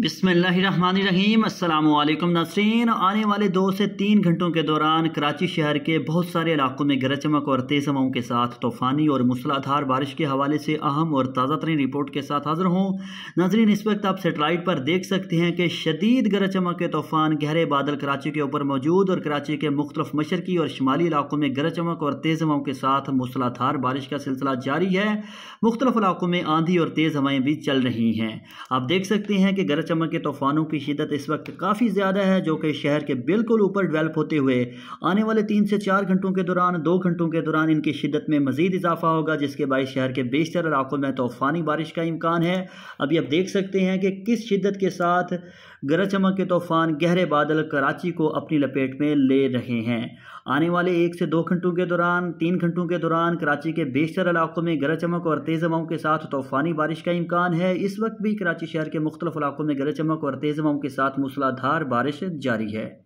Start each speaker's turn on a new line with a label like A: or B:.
A: बिसमीम अल्लाम नासरीन आने वाले दो से तीन घंटों के दौरान कराची शहर के बहुत सारे इलाकों में गरज चमक और तेज़ हवाओं के साथ तूफ़ानी और मूसलाधार बारिश के हवाले से अहम और ताज़ा तरीन रिपोर्ट के साथ हाजिर हूँ नाजरीन इस वक्त आप सेटेलाइट पर देख सकते हैं कि शदीद गरज चमक के तूफ़ान गहरे बादल कराची के ऊपर मौजूद और कराची के मुख्तफ मशरकी और शुमाली इलाकों में गरज चमक और तेज़ हवाओं के साथ मूसलाधार बारिश का सिलसिला जारी है मुख्तलिफ इलाकों में आंधी और तेज़ हवाएँ भी चल रही हैं आप देख सकते हैं कि गरज चमक के तूफ़ानों की शिदत इस वक्त काफ़ी ज़्यादा है जो कि शहर के बिल्कुल ऊपर डेवलप होते हुए आने वाले तीन से चार घंटों के दौरान दो घंटों के दौरान इनकी शिदत में मजीद इजाफा होगा जिसके बाद शहर के बेशतर इलाकों में तूफ़ानी बारिश का इम्कान है अभी आप देख सकते हैं कि किस शिदत के साथ गरज चमक के तूफ़ान गहरे बादल कराची को अपनी लपेट में ले रहे हैं आने वाले एक से दो घंटों के दौरान तीन घंटों के दौरान कराची के बेशतर इलाकों में गरज चमक और तेज़ हवाओं के साथ तूफ़ानी बारिश का इम्कान है इस वक्त भी कराची शहर के मुख्तलिफ इलाकों में गरज चमक और तेज हवाओं के साथ मूसलाधार बारिश जारी है